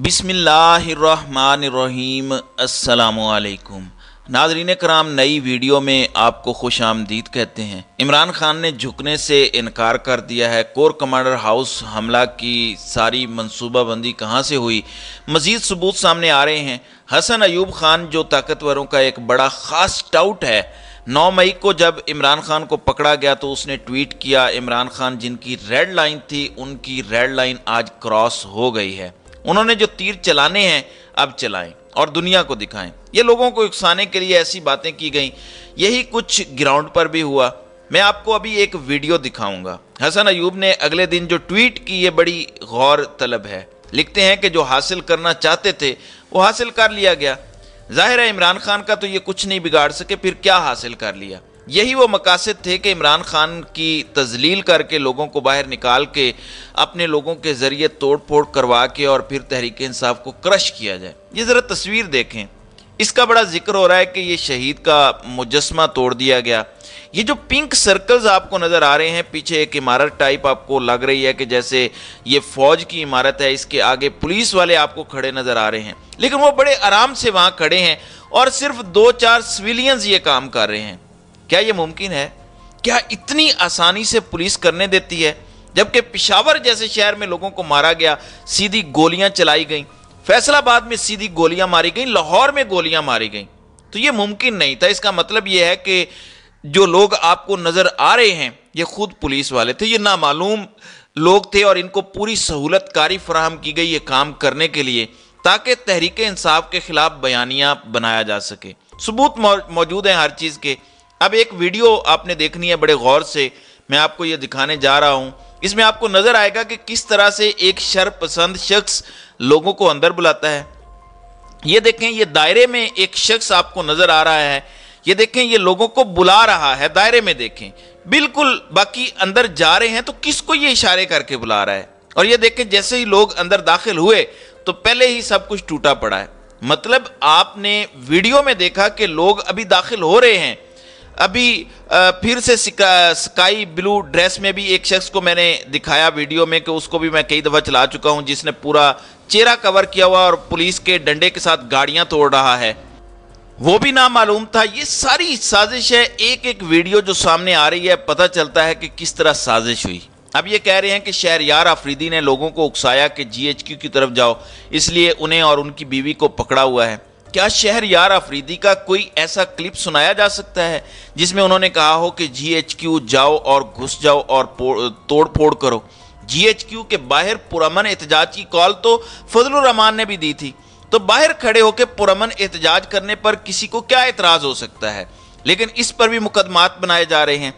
बिसमीम असलकुम नाजरीन कराम नई वीडियो में आपको खुश आमदीद कहते हैं इमरान खान ने झुकने से इनकार कर दिया है कोर कमांडर हाउस हमला की सारी मनसूबाबंदी कहाँ से हुई मज़ीद सबूत सामने आ रहे हैं हसन अयूब खान जो ताकतवरों का एक बड़ा ख़ास टाउट है 9 मई को जब इमरान खान को पकड़ा गया तो उसने ट्वीट किया इमरान खान जिनकी रेड लाइन थी उनकी रेड लाइन आज क्रॉस हो गई है उन्होंने जो तीर चलाने हैं अब चलाएं और दुनिया को दिखाएं ये लोगों को उकसाने के लिए ऐसी बातें की गई यही कुछ ग्राउंड पर भी हुआ मैं आपको अभी एक वीडियो दिखाऊंगा हसन अयूब ने अगले दिन जो ट्वीट की ये बड़ी गौर तलब है लिखते हैं कि जो हासिल करना चाहते थे वो हासिल कर लिया गया जाहिर है इमरान खान का तो ये कुछ नहीं बिगाड़ सके फिर क्या हासिल कर लिया यही वो मकासद थे कि इमरान खान की तजलील करके लोगों को बाहर निकाल के अपने लोगों के ज़रिए तोड़ फोड़ करवा के और फिर तहरीक इंसाफ को क्रश किया जाए ये ज़रा तस्वीर देखें इसका बड़ा जिक्र हो रहा है कि ये शहीद का मुजस्मा तोड़ दिया गया ये जो पिंक सर्कल्स आपको नज़र आ रहे हैं पीछे एक इमारत टाइप आपको लग रही है कि जैसे ये फ़ौज की इमारत है इसके आगे पुलिस वाले आपको खड़े नज़र आ रहे हैं लेकिन वो बड़े आराम से वहाँ खड़े हैं और सिर्फ दो चार सिविलियंस ये काम कर रहे हैं क्या ये मुमकिन है क्या इतनी आसानी से पुलिस करने देती है जबकि पिशावर जैसे शहर में लोगों को मारा गया सीधी गोलियां चलाई गई फैसलाबाद में सीधी गोलियां मारी गई लाहौर में गोलियां मारी गई तो ये मुमकिन नहीं था इसका मतलब ये है कि जो लोग आपको नज़र आ रहे हैं ये खुद पुलिस वाले थे ये नामालूम लोग थे और इनको पूरी सहूलत कारी फराहम की गई ये काम करने के लिए ताकि तहरीक इंसाफ के खिलाफ बयानियाँ बनाया जा सके सबूत मौजूद हैं हर चीज़ के अब एक वीडियो आपने देखनी है बड़े गौर से मैं आपको ये दिखाने जा रहा हूँ इसमें आपको नज़र आएगा कि किस तरह से एक पसंद शख्स लोगों को अंदर बुलाता है ये देखें ये दायरे में एक शख्स आपको नज़र आ रहा है ये देखें ये लोगों को बुला रहा है दायरे में देखें बिल्कुल बाकी अंदर जा रहे हैं तो किसको ये इशारे करके बुला रहा है और ये देखें जैसे ही लोग अंदर दाखिल हुए तो पहले ही सब कुछ टूटा पड़ा है मतलब आपने वीडियो में देखा कि लोग अभी दाखिल हो रहे हैं अभी फिर से स्काई ब्लू ड्रेस में भी एक शख्स को मैंने दिखाया वीडियो में कि उसको भी मैं कई दफ़ा चला चुका हूं जिसने पूरा चेहरा कवर किया हुआ और पुलिस के डंडे के साथ गाड़ियां तोड़ रहा है वो भी ना मालूम था ये सारी साजिश है एक एक वीडियो जो सामने आ रही है पता चलता है कि किस तरह साजिश हुई अब ये कह रहे हैं कि यार आफरीदी ने लोगों को उकसाया कि जी की तरफ जाओ इसलिए उन्हें और उनकी बीवी को पकड़ा हुआ है क्या शहर यार अफरीदी का कोई ऐसा क्लिप सुनाया जा सकता है जिसमें उन्होंने कहा हो कि जी एच क्यू जाओ और घुस जाओ और तोड़ फोड़ करो जी एच क्यू के बाहर पुरमन एहतजाज की कॉल तो फजलान ने भी दी थी तो बाहर खड़े होकर पुरमन एहतजाज करने पर किसी को क्या एतराज़ हो सकता है लेकिन इस पर भी मुकदमात बनाए जा रहे हैं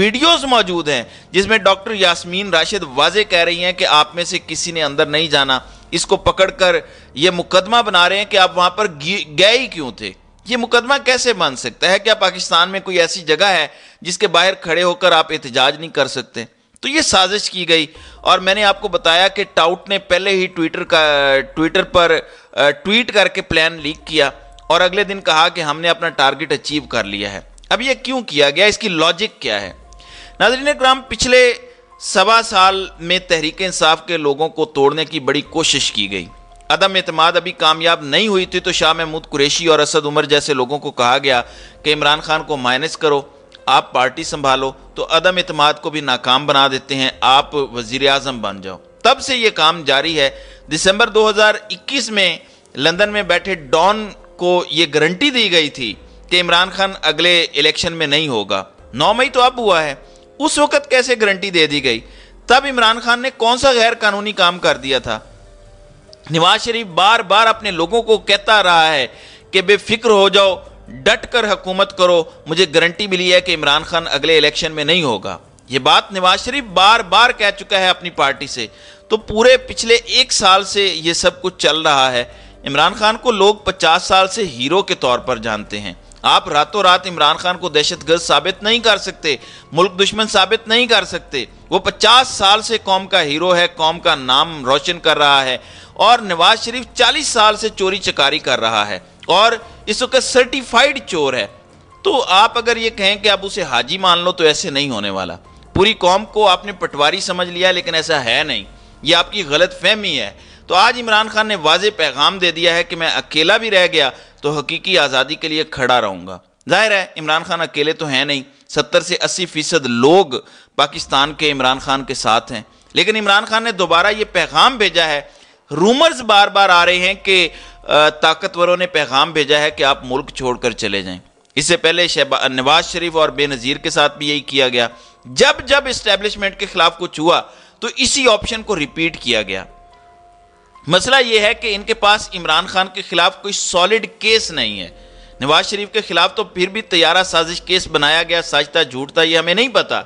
वीडियोस मौजूद हैं जिसमें डॉक्टर यास्मीन राशिद वाजे कह रही हैं कि आप में से किसी ने अंदर नहीं जाना इसको पकड़कर यह मुकदमा बना रहे हैं कि आप वहां पर गए ही क्यों थे ये मुकदमा कैसे मान सकता है क्या पाकिस्तान में कोई ऐसी जगह है जिसके बाहर खड़े होकर आप एहतजाज नहीं कर सकते तो ये साजिश की गई और मैंने आपको बताया कि टाउट ने पहले ही ट्विटर का ट्विटर पर ट्वीट करके प्लान लीक किया और अगले दिन कहा कि हमने अपना टारगेट अचीव कर लिया है अब यह क्यों किया गया इसकी लॉजिक क्या है नाजरीन ग्राम पिछले सवा साल में तहरीक इंसाफ के लोगों को तोड़ने की बड़ी कोशिश की गई अदम अतमाद अभी कामयाब नहीं हुई थी तो शाह महमूद कुरेशी और असद उमर जैसे लोगों को कहा गया कि इमरान खान को माइनस करो आप पार्टी संभालो तो अदम अतमाद को भी नाकाम बना देते हैं आप वजीर अजम बन जाओ तब से ये काम जारी है दिसंबर 2021 में लंदन में बैठे डॉन को ये गारंटी दी गई थी कि इमरान खान अगले इलेक्शन में नहीं होगा नौ मई तो अब हुआ है उस वक्त कैसे गारंटी दे दी गई तब इमरान खान ने कौन सा गैर कानूनी काम कर दिया था नवाज शरीफ बार बार अपने लोगों को कहता रहा है कि बेफिक्र हो जाओ डट कर हकूमत करो मुझे गारंटी मिली है कि इमरान खान अगले इलेक्शन में नहीं होगा ये बात नवाज शरीफ बार बार कह चुका है अपनी पार्टी से तो पूरे पिछले एक साल से ये सब कुछ चल रहा है इमरान खान को लोग 50 साल से हीरो के तौर पर जानते हैं आप रातों रात इमरान खान को दहशत गर्द साबित नहीं कर सकते मुल्क दुश्मन साबित नहीं कर सकते वो 50 साल से कौम का हीरो है कौम का नाम रोशन कर रहा है और नवाज शरीफ 40 साल से चोरी चकारी कर रहा है और इस वक्त सर्टिफाइड चोर है तो आप अगर ये कहें कि आप उसे हाजी मान लो तो ऐसे नहीं होने वाला पूरी कौम को आपने पटवारी समझ लिया लेकिन ऐसा है नहीं ये आपकी गलत फहमी है तो आज इमरान खान ने वाज पैगाम दे दिया है कि मैं अकेला भी रह गया तो हकीकी आज़ादी के लिए खड़ा रहूँगा जाहिर है इमरान खान अकेले तो हैं नहीं सत्तर से अस्सी फीसद लोग पाकिस्तान के इमरान खान के साथ हैं लेकिन इमरान खान ने दोबारा ये पैगाम भेजा है रूमर्स बार बार आ रहे हैं कि ताकतवरों ने पैगाम भेजा है कि आप मुल्क छोड़कर चले जाएं इससे पहले नवाज शरीफ और बेनज़ीर के साथ भी यही किया गया जब जब इस्टेब्लिशमेंट के खिलाफ कुछ हुआ तो इसी ऑप्शन को रिपीट किया गया मसला यह है कि इनके पास इमरान खान के खिलाफ कोई सॉलिड केस नहीं है नवाज शरीफ के खिलाफ तो फिर भी तैयारा साजिश केस बनाया गया सच था झूठ था ये हमें नहीं पता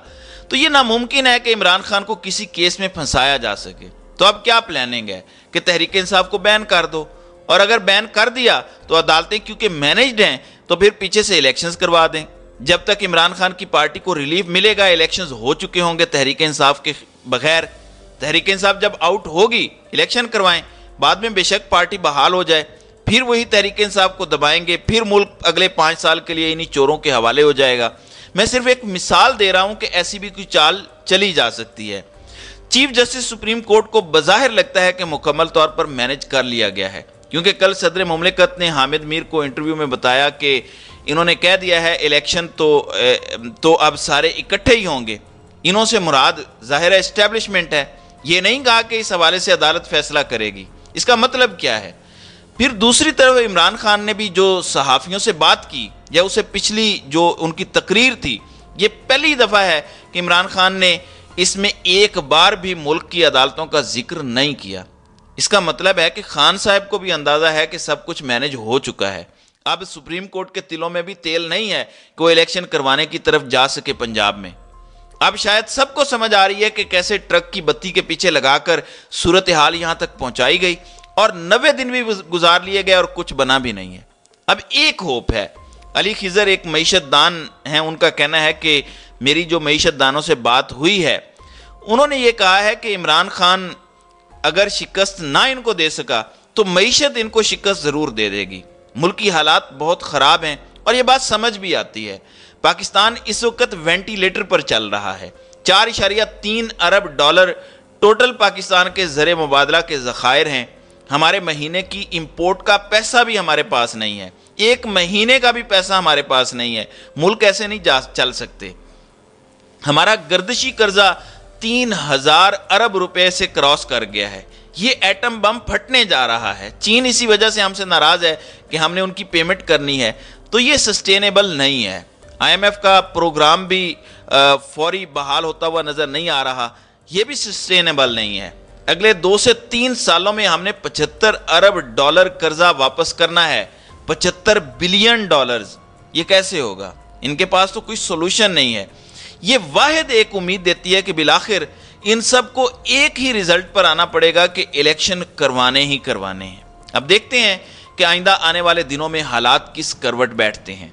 तो ये नामुमकिन है कि इमरान खान को किसी केस में फंसाया जा सके तो अब क्या प्लानिंग है कि तहरीक इंसाफ को बैन कर दो और अगर बैन कर दिया तो अदालतें क्योंकि मैनेज्ड हैं तो फिर पीछे से इलेक्शंस करवा दें जब तक इमरान खान की पार्टी को रिलीफ मिलेगा इलेक्शंस हो चुके होंगे तहरीक इंसाफ के बगैर तहरीक इंसाफ जब आउट होगी इलेक्शन करवाएं बाद में बेशक पार्टी बहाल हो जाए फिर वही तहरीक इंसाफ को दबाएंगे फिर मुल्क अगले पाँच साल के लिए इन्हीं चोरों के हवाले हो जाएगा मैं सिर्फ एक मिसाल दे रहा हूं कि ऐसी भी कोई चाल चली जा सकती है चीफ जस्टिस सुप्रीम कोर्ट को बज़ाहिर लगता है कि मुकम्मल तौर पर मैनेज कर लिया गया है क्योंकि कल सदर ममलिकत ने हामिद मीर को इंटरव्यू में बताया कि इन्होंने कह दिया है इलेक्शन तो तो अब सारे इकट्ठे ही होंगे इन्हों से मुराद ज़ाहिर इस्टेब्लिशमेंट है ये नहीं कहा कि इस हवाले से अदालत फैसला करेगी इसका मतलब क्या है फिर दूसरी तरफ इमरान खान ने भी जो सहाफ़ियों से बात की या उसे पिछली जो उनकी तकरीर थी ये पहली दफ़ा है कि इमरान खान ने इसमें एक बार भी मुल्क की अदालतों का जिक्र नहीं किया इसका मतलब है कि खान साहब को भी अंदाज़ा है कि सब कुछ मैनेज हो चुका है अब सुप्रीम कोर्ट के तिलों में भी तेल नहीं है कि वो इलेक्शन करवाने की तरफ जा सके पंजाब में अब शायद सबको समझ आ रही है कि कैसे ट्रक की बत्ती के पीछे लगाकर सूरत हाल यहाँ तक पहुँचाई गई और नबे दिन भी गुजार लिए गए और कुछ बना भी नहीं है अब एक होप है अली खिजर एक मीशत दान हैं उनका कहना है कि मेरी जो मीशत दानों से बात हुई है उन्होंने ये कहा है कि इमरान खान अगर शिकस्त ना इनको दे सका तो मीशत इनको शिकस्त ज़रूर दे देगी मुल्की हालात बहुत ख़राब हैं और ये बात समझ भी आती है पाकिस्तान इस वक्त वेंटिलेटर पर चल रहा है चार इशारिया तीन अरब डॉलर टोटल पाकिस्तान के ज़र मुबादला के ज़खायर हैं हमारे महीने की इंपोर्ट का पैसा भी हमारे पास नहीं है एक महीने का भी पैसा हमारे पास नहीं है मुल्क ऐसे नहीं जा चल सकते हमारा गर्दशी कर्जा तीन हजार अरब रुपए से क्रॉस कर गया है ये एटम बम फटने जा रहा है चीन इसी वजह से हमसे नाराज़ है कि हमने उनकी पेमेंट करनी है तो ये सस्टेनेबल नहीं है आईएमएफ का प्रोग्राम भी फौरी बहाल होता हुआ नज़र नहीं आ रहा ये भी सस्टेनेबल नहीं है अगले दो से तीन सालों में हमने 75 अरब डॉलर कर्जा वापस करना है 75 बिलियन डॉलर्स ये कैसे होगा इनके पास तो कोई सोल्यूशन नहीं है ये वाहिद एक उम्मीद देती है कि बिलाखिर इन सब को एक ही रिजल्ट पर आना पड़ेगा कि इलेक्शन करवाने ही करवाने हैं अब देखते हैं कि आइंदा आने वाले दिनों में हालात किस करवट बैठते हैं